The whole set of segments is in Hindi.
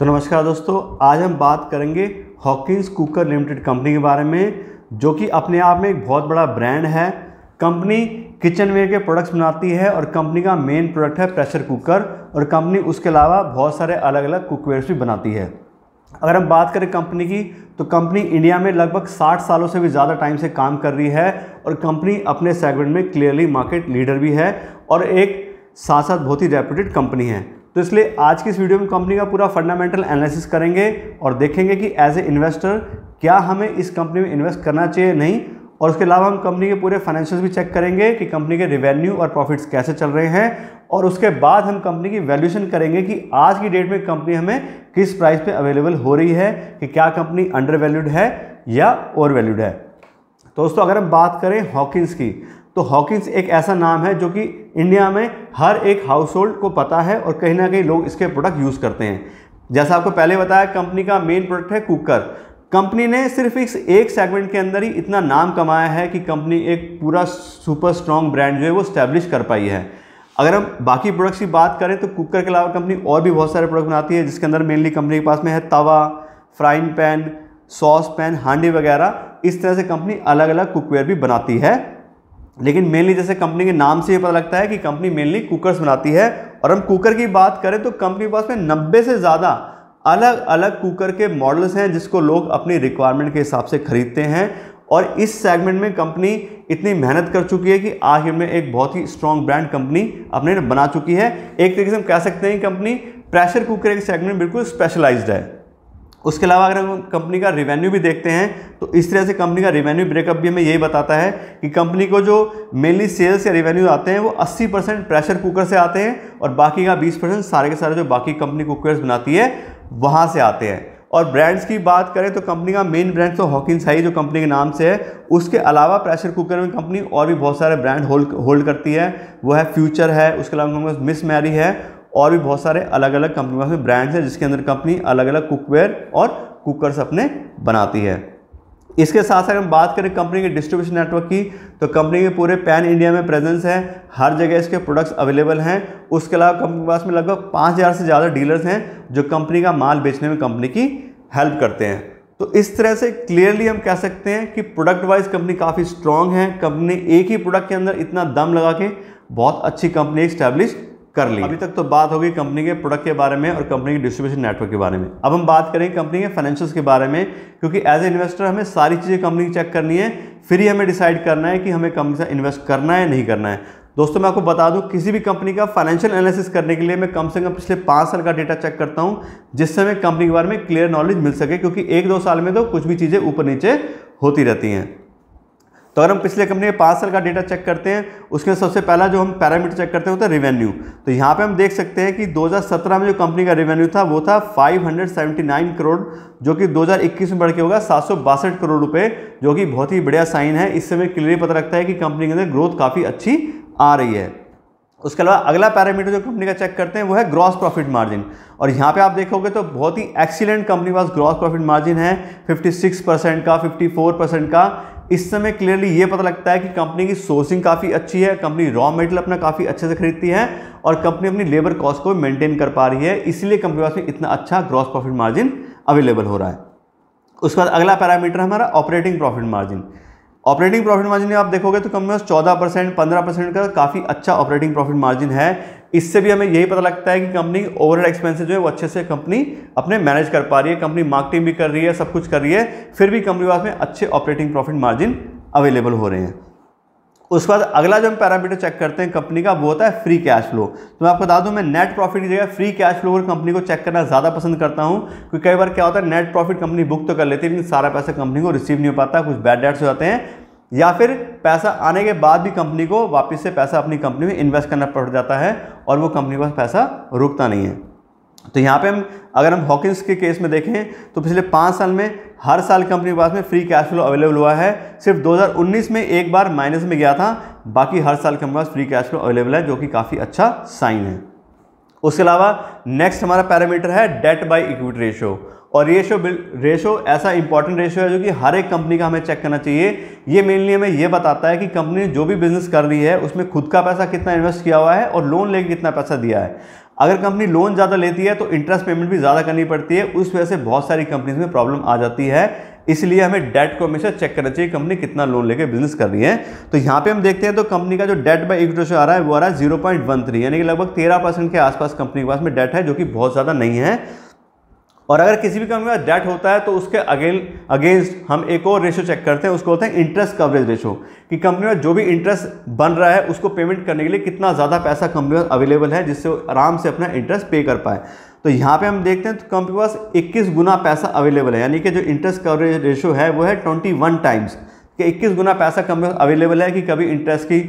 तो नमस्कार दोस्तों आज हम बात करेंगे हॉकिंस कुकर लिमिटेड कंपनी के बारे में जो कि अपने आप में एक बहुत बड़ा ब्रांड है कंपनी किचनवेयर के प्रोडक्ट्स बनाती है और कंपनी का मेन प्रोडक्ट है प्रेशर कुकर और कंपनी उसके अलावा बहुत सारे अलग अलग कुकवेयर्स भी बनाती है अगर हम बात करें कंपनी की तो कंपनी इंडिया में लगभग 60 सालों से भी ज़्यादा टाइम से काम कर रही है और कंपनी अपने सेगमेंट में क्लियरली मार्केट लीडर भी है और एक साथ साथ बहुत ही रेप्यूटेड कंपनी है तो इसलिए आज की इस वीडियो में कंपनी का पूरा फंडामेंटल एनालिसिस करेंगे और देखेंगे कि एज ए इन्वेस्टर क्या हमें इस कंपनी में इन्वेस्ट करना चाहिए नहीं और उसके अलावा हम कंपनी के पूरे फाइनेंशियल भी चेक करेंगे कि कंपनी के रिवेन्यू और प्रॉफिट्स कैसे चल रहे हैं और उसके बाद हम कंपनी की वैल्यूएशन करेंगे कि आज की डेट में कंपनी हमें किस प्राइस पे अवेलेबल हो रही है कि क्या कंपनी अंडर वैल्यूड है या ओवर वैल्यूड है दोस्तों अगर हम बात करें हॉकिंस की तो हॉकिंस एक ऐसा नाम है जो कि इंडिया में हर एक हाउस होल्ड को पता है और कहीं ना कहीं लोग इसके प्रोडक्ट यूज़ करते हैं जैसा आपको पहले बताया कंपनी का मेन प्रोडक्ट है कुकर कंपनी ने सिर्फ इस एक सेगमेंट के अंदर ही इतना नाम कमाया है कि कंपनी एक पूरा सुपर स्ट्रॉन्ग ब्रांड जो है वो स्टैब्लिश कर पाई है अगर हम बाकी प्रोडक्ट्स की बात करें तो कुकर के अलावा कंपनी और भी बहुत सारे प्रोडक्ट बनाती है जिसके अंदर मेनली कंपनी के पास में है तवा फ्राइंग पैन सॉस पैन हांडी वगैरह इस तरह से कंपनी अलग अलग कुकवेयर भी बनाती है लेकिन मेनली जैसे कंपनी के नाम से ये पता लगता है कि कंपनी मेनली कुकर्स बनाती है और हम कुकर की बात करें तो कंपनी के पास में नब्बे से ज़्यादा अलग अलग कुकर के मॉडल्स हैं जिसको लोग अपनी रिक्वायरमेंट के हिसाब से खरीदते हैं और इस सेगमेंट में कंपनी इतनी मेहनत कर चुकी है कि आखिर में एक बहुत ही स्ट्रॉन्ग ब्रांड कंपनी अपने बना चुकी है एक तरीके से हम कह सकते हैं कंपनी प्रेशर कुकर के सेगमेंट बिल्कुल स्पेशलाइज्ड है उसके अलावा अगर हम कंपनी का रिवेन्यू भी देखते हैं तो इस तरह से कंपनी का रिवेन्यू ब्रेकअप भी हमें यही बताता है कि कंपनी को जो मेनली सेल्स या रिवेन्यू आते हैं वो 80 परसेंट प्रेशर कुकर से आते हैं और बाकी का 20 परसेंट सारे के सारे जो बाकी कंपनी कुकर्स बनाती है वहाँ से आते हैं और ब्रांड्स की बात करें तो कंपनी का मेन ब्रांड तो हॉकिंस हाई जो कंपनी के नाम से है उसके अलावा प्रेशर कुकर में कंपनी और भी बहुत सारे ब्रांड होल्ड होल्ड करती है वो है फ्यूचर है उसके अलावा मिस मैरी है और भी बहुत सारे अलग अलग कंपनी में ब्रांड्स हैं जिसके अंदर कंपनी अलग अलग कुकवेयर और कुकर्स अपने बनाती है इसके साथ साथ हम बात करें कंपनी के डिस्ट्रीब्यूशन नेटवर्क की तो कंपनी के पूरे पैन इंडिया में प्रेजेंस है हर जगह इसके प्रोडक्ट्स अवेलेबल हैं उसके अलावा कंपनी के पास में लगभग पाँच हज़ार से ज़्यादा डीलर्स हैं जो कंपनी का माल बेचने में कंपनी की हेल्प करते हैं तो इस तरह से क्लियरली हम कह सकते हैं कि प्रोडक्ट वाइज कंपनी काफ़ी स्ट्रांग है कंपनी एक ही प्रोडक्ट के अंदर इतना दम लगा के बहुत अच्छी कंपनी इस्टेब्लिश कर ली अभी तक तो बात होगी कंपनी के प्रोडक्ट के बारे में और कंपनी के डिस्ट्रीब्यूशन नेटवर्क के बारे में अब हम बात करेंगे कंपनी के फाइनेंशियल्स के बारे में क्योंकि एज ए इन्वेस्टर हमें सारी चीज़ें कंपनी की चेक करनी है फिर ही हमें डिसाइड करना है कि हमें कंपनी से इन्वेस्ट करना है नहीं करना है दोस्तों मैं आपको बता दूं किसी भी कंपनी का फाइनेंशियल एनालिसिस करने के लिए मैं कम से कम पिछले पाँच साल का डेटा चेक करता हूं जिससे हमें कंपनी के बारे में क्लियर नॉलेज मिल सके क्योंकि एक दो साल में तो कुछ भी चीज़ें ऊपर नीचे होती रहती हैं तो अगर हम पिछले कंपनी के पाँच साल का डेटा चेक करते हैं उसके सबसे पहला जो हम पैरामीटर चेक करते हैं वो है रेवेन्यू तो यहाँ पे हम देख सकते हैं कि 2017 में जो कंपनी का रेवेन्यू था वो था 579 करोड़ जो कि 2021 में बढ़ के होगा सात करोड़ रुपए जो कि बहुत ही बढ़िया साइन है इससे हमें क्लियरली पता लगता है कि कंपनी के अंदर ग्रोथ काफ़ी अच्छी आ रही है उसके अलावा अगला पैरामीटर जो कंपनी का चेक करते हैं वो है ग्रॉस प्रॉफिट मार्जिन और यहाँ पे आप देखोगे तो बहुत ही एक्सीलेंट कंपनी के पास ग्रॉस प्रॉफिट मार्जिन है 56 परसेंट का 54 परसेंट का इस समय क्लियरली ये पता लगता है कि कंपनी की सोर्सिंग काफ़ी अच्छी है कंपनी रॉ मेटेरियल अपना काफ़ी अच्छे से खरीदती है और कंपनी अपनी लेबर कॉस्ट को मेंटेन कर पा रही है इसलिए कंपनी पास में इतना अच्छा ग्रॉस प्रॉफिट मार्जिन अवेलेबल हो रहा है उसके बाद अगला पैरामीटर हमारा operating profit margin operating profit margin आप देखोगे तो कम से कम चौदह परसेंट पंद्रह परसेंट का काफ़ी अच्छा ऑपरेटिंग प्रॉफिट मार्जिन है इससे भी हमें यही पता लगता है कि कंपनी ओवरहेड एक्सपेंसेस जो है वो अच्छे से कंपनी अपने मैनेज कर पा रही है कंपनी मार्केटिंग भी कर रही है सब कुछ कर रही है फिर भी कंपनी के पास में अच्छे ऑपरेटिंग प्रॉफिट मार्जिन अवेलेबल हो रहे हैं उसके बाद अगला जो हम पैरामीटर चेक करते हैं कंपनी का वो होता है फ्री कैश फ्लो तो मैं आपको बता दूं मैं नेट प्रॉफिट की जगह फ्री कैश फ्लो और कंपनी को चेक करना ज़्यादा पसंद करता हूं क्योंकि कई बार क्या होता है नेट प्रॉफिट कंपनी बुक तो कर लेती है लेकिन सारा पैसा कंपनी को रिसीव नहीं हो पाता कुछ बैड डेट्स हो जाते हैं या फिर पैसा आने के बाद भी कंपनी को वापस से पैसा अपनी कंपनी में इन्वेस्ट करना पड़ जाता है और वो कंपनी के पास पैसा रुकता नहीं है तो यहाँ पे हम अगर हम हॉकिंस के केस में देखें तो पिछले पाँच साल में हर साल कंपनी के पास में फ्री कैश फ्लो अवेलेबल हुआ है सिर्फ 2019 में एक बार माइनस में गया था बाकी हर साल कंपनी के पास फ्री कैश फ्लो अवेलेबल है जो कि काफ़ी अच्छा साइन है उसके अलावा नेक्स्ट हमारा पैरामीटर है डेट बाई इक्विटी रेशो और रेशो रेशो ऐसा इंपॉर्टेंट रेशो है जो कि हर एक कंपनी का हमें चेक करना चाहिए ये मेनली हमें ये बताता है कि कंपनी जो भी बिजनेस कर रही है उसमें खुद का पैसा कितना इन्वेस्ट किया हुआ है और लोन लेके कितना पैसा दिया है अगर कंपनी लोन ज़्यादा लेती है तो इंटरेस्ट पेमेंट भी ज़्यादा करनी पड़ती है उस वजह से बहुत सारी कंपनीज में प्रॉब्लम आ जाती है इसलिए हमें डेट को हमेशा चेक करना चाहिए कंपनी कितना लोन लेकर बिजनेस कर रही है तो यहाँ पे हम देखते हैं तो कंपनी का जो डेट बाय इक्विटी आ रहा है वो आ रहा है जीरो पॉइंट वन थ्री यानी कि लगभग तेरह परसेंट के आसपास कंपनी के पास में डेट है जो कि बहुत ज़्यादा नहीं है और अगर किसी भी कंपनी का डेट होता है तो उसके अगेन अगेंस्ट हम एक और रेशो चेक करते हैं उसको होता है इंटरेस्ट कवरेज रेशो कि कंपनी में जो भी इंटरेस्ट बन रहा है उसको पेमेंट करने के लिए कितना ज़्यादा पैसा कंपनी में अवेलेबल है जिससे आराम से अपना इंटरेस्ट पे कर पाए तो यहाँ पे हम देखते हैं तो कंपनी के पास इक्कीस गुना पैसा अवेलेबल है यानी कि जो इंटरेस्ट कवरेज रेशो है वो है ट्वेंटी वन टाइम्स कि इक्कीस गुना पैसा कंपनी अवेलेबल है कि कभी इंटरेस्ट की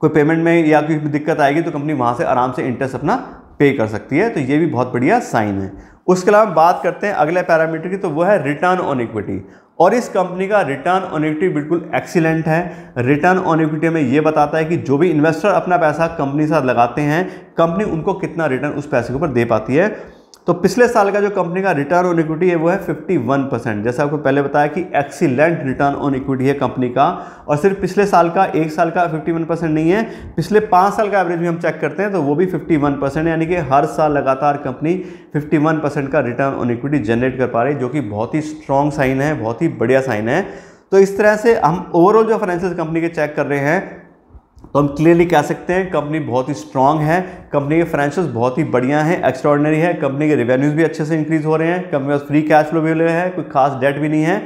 कोई पेमेंट में या कोई दिक्कत आएगी तो कंपनी वहाँ से आराम से इंटरेस्ट अपना पे कर सकती है तो ये भी बहुत बढ़िया साइन है उसके अलावा बात करते हैं अगले पैरामीटर की तो वो है रिटर्न ऑन इक्विटी और इस कंपनी का रिटर्न ऑन इक्विटी बिल्कुल एक्सीलेंट है रिटर्न ऑन इक्विटी में ये बताता है कि जो भी इन्वेस्टर अपना पैसा कंपनी के साथ लगाते हैं कंपनी उनको कितना रिटर्न उस पैसे के ऊपर दे पाती है तो पिछले साल का जो कंपनी का रिटर्न ऑन इक्विटी है वो है 51 परसेंट जैसे आपको पहले बताया कि एक्सीलेंट रिटर्न ऑन इक्विटी है कंपनी का और सिर्फ पिछले साल का एक साल का 51 परसेंट नहीं है पिछले पाँच साल का एवरेज भी हम चेक करते हैं तो वो भी 51 परसेंट यानी कि हर साल लगातार कंपनी 51 परसेंट का रिटर्न ऑन इक्विटी जनरेट कर पा रही है जो कि बहुत ही स्ट्रॉन्ग साइन है बहुत ही बढ़िया साइन है तो इस तरह से हम ओवरऑल जो फाइनेंशियल कंपनी के चेक कर रहे हैं तो हम क्लियरली कह सकते हैं कंपनी बहुत ही स्ट्रांग है कंपनी के फाइनेंशियल्स बहुत ही बढ़िया हैं एक्स्ट्रॉर्डनरी है कंपनी के रेवेन्यूज भी अच्छे से इंक्रीज हो रहे हैं कंपनी के पास फ्री कैश फ्लो भी है कोई खास डेट भी नहीं है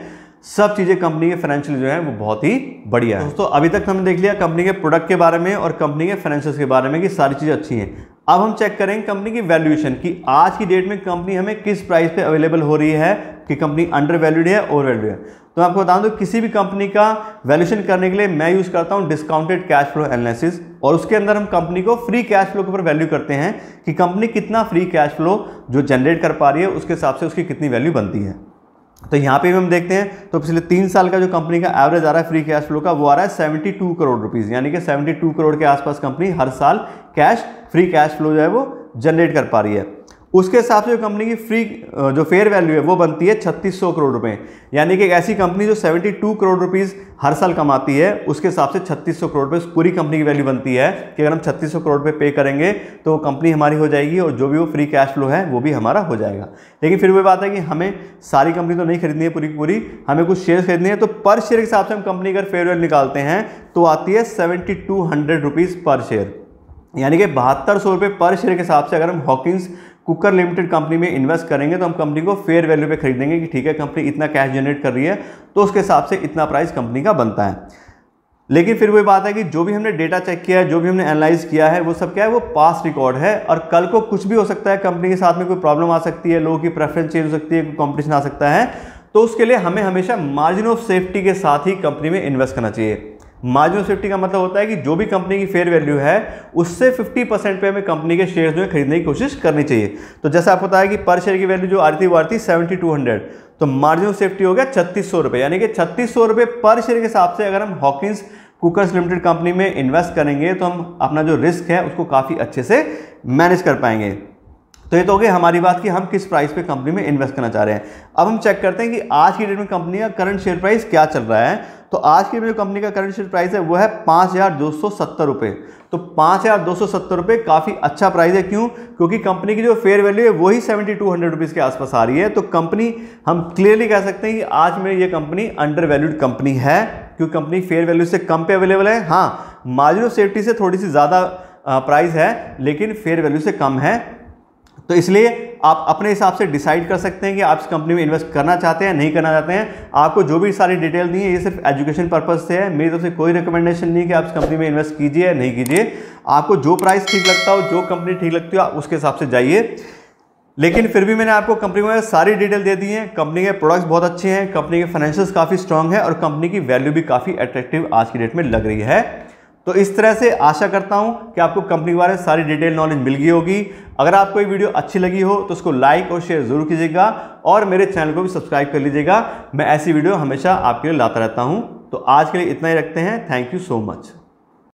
सब चीज़ें कंपनी के फाइनेंशियल जो है वो बहुत ही बढ़िया है दोस्तों तो अभी तक तो हमने देख लिया कंपनी के प्रोडक्ट के बारे में और कंपनी के फाइनेंशियल्स के बारे में कि सारी चीज़ें अच्छी हैं अब हम चेक करेंगे कंपनी की वैल्यूएशन कि आज की डेट में कंपनी हमें किस प्राइस पे अवेलेबल हो रही है कि कंपनी अंडर वैल्यूड है ओवर वैल्यूड है तो मैं आपको बता दूं किसी भी कंपनी का वैल्यूएशन करने के लिए मैं यूज़ करता हूं डिस्काउंटेड कैश फ्लो एनालिसिस और उसके अंदर हम कंपनी को फ्री कैश फ्लो के ऊपर वैल्यू करते हैं कि कंपनी कितना फ्री कैश फ्लो जो जनरेट कर पा रही है उसके हिसाब से उसकी कितनी वैल्यू बनती है तो यहाँ पे भी हम देखते हैं तो पिछले तीन साल का जो कंपनी का एवरेज आ रहा है फ्री कैश फ्लो का वो आ रहा है 72 करोड़ रुपीज़ यानी कि 72 करोड़ के आसपास कंपनी हर साल कैश फ्री कैश फ्लो जो है वो जनरेट कर पा रही है उसके हिसाब से जो कंपनी की फ्री जो फेयर वैल्यू है वो बनती है छत्तीस सौ करोड़ रुपए यानी कि एक ऐसी कंपनी जो सेवेंटी टू करोड़ रुपीज़ हर साल कमाती है उसके हिसाब से छत्तीस सौ करोड़ रुपये पूरी कंपनी की वैल्यू बनती है कि अगर हम छत्तीस सौ करोड़ रुपये पे करेंगे तो कंपनी हमारी हो जाएगी और जो भी वो फ्री कैश फ्लो है वो भी हमारा हो जाएगा लेकिन फिर वो बात है कि हमें सारी कंपनी तो नहीं खरीदनी है पूरी पूरी हमें कुछ शेयर खरीदनी है तो पर शेयर के हिसाब से हम कंपनी अगर फेयर वैल्यू निकालते हैं तो आती है सेवेंटी टू हंड्रेड रुपीज़ पर शेयर यानी कि बहत्तर सौ रुपये पर शेयर के हिसाब से अगर हम हॉकिंस कुकर लिमिटेड कंपनी में इन्वेस्ट करेंगे तो हम कंपनी को फेयर वैल्यू पे खरीदेंगे कि ठीक है कंपनी इतना कैश जनरेट कर रही है तो उसके हिसाब से इतना प्राइस कंपनी का बनता है लेकिन फिर वही बात है कि जो भी हमने डेटा चेक किया है जो भी हमने एनालाइज किया है वो सब क्या है वो पास रिकॉर्ड है और कल को कुछ भी हो सकता है कंपनी के साथ में कोई प्रॉब्लम आ सकती है लोगों की प्रेफरेंस चेंज हो सकती है कोई कॉम्पिटिशन आ सकता है तो उसके लिए हमें हमेशा मार्जिन ऑफ सेफ्टी के साथ ही कंपनी में इन्वेस्ट करना चाहिए मार्जिन सेफ्टी का मतलब होता है कि जो भी कंपनी की फेयर वैल्यू है उससे 50 परसेंट पे हमें कंपनी के शेयर्स जो है खरीदने की कोशिश करनी चाहिए तो जैसा आपको बताया कि पर शेयर की वैल्यू जो आ रही थी वो आ रही सेवेंटी टू हंड्रेड तो मार्जिन ऑफ सेफ्टी हो गया छत्तीस सौ रुपये यानी कि छत्तीस सौ रुपये पर शेयर के हिसाब से अगर हम हॉकिंस कुकर्स लिमिटेड कंपनी में इन्वेस्ट करेंगे तो हम अपना जो रिस्क है उसको काफ़ी अच्छे से मैनेज कर पाएंगे तो ये तो हो गई हमारी बात कि हम किस प्राइस पे कंपनी में इन्वेस्ट करना चाह रहे हैं अब हम चेक करते हैं कि आज की डेट में कंपनी का करंट शेयर प्राइस क्या चल रहा है तो आज की जो कंपनी का करंट शेयर प्राइस है वो है पाँच हज़ार दो सौ सत्तर रुपये तो पाँच हज़ार दो सौ सत्तर रुपये काफ़ी अच्छा प्राइस है क्यों क्योंकि कंपनी की जो फेयर वैल्यू है वही सेवेंटी टू हंड्रेड रुपीज़ के आसपास आ रही है तो कंपनी हम क्लियरली कह सकते हैं कि आज में ये कंपनी अंडर वैल्यूड कंपनी है क्योंकि कंपनी फेयर वैल्यू से कम पे अवेलेबल है हाँ मार्जिन ऑफ सेफ्टी से थोड़ी सी ज़्यादा प्राइस है लेकिन फेयर वैल्यू से कम है तो इसलिए आप अपने हिसाब से डिसाइड कर सकते हैं कि आप इस कंपनी में इन्वेस्ट करना चाहते हैं नहीं करना चाहते हैं आपको जो भी सारी डिटेल दी है ये सिर्फ एजुकेशन पर्पज़ से है मेरी तरफ से कोई रिकमेंडेशन नहीं कि आप इस कंपनी में इन्वेस्ट कीजिए या नहीं कीजिए आपको जो प्राइस ठीक लगता हो जो कंपनी ठीक लगती हो आप उसके हिसाब से जाइए लेकिन फिर भी मैंने आपको कंपनी में सारी डिटेल दे दी है कंपनी के प्रोडक्ट्स बहुत अच्छे हैं कंपनी के फाइनेंशियल्स काफ़ी स्ट्रांग है और कंपनी की वैल्यू भी काफ़ी अट्रैक्टिव आज की डेट में लग रही है तो इस तरह से आशा करता हूँ कि आपको कंपनी के बारे में सारी डिटेल नॉलेज मिल गई होगी अगर आपको ये वीडियो अच्छी लगी हो तो उसको लाइक और शेयर ज़रूर कीजिएगा और मेरे चैनल को भी सब्सक्राइब कर लीजिएगा मैं ऐसी वीडियो हमेशा आपके लिए लाता रहता हूँ तो आज के लिए इतना ही रखते हैं थैंक यू सो मच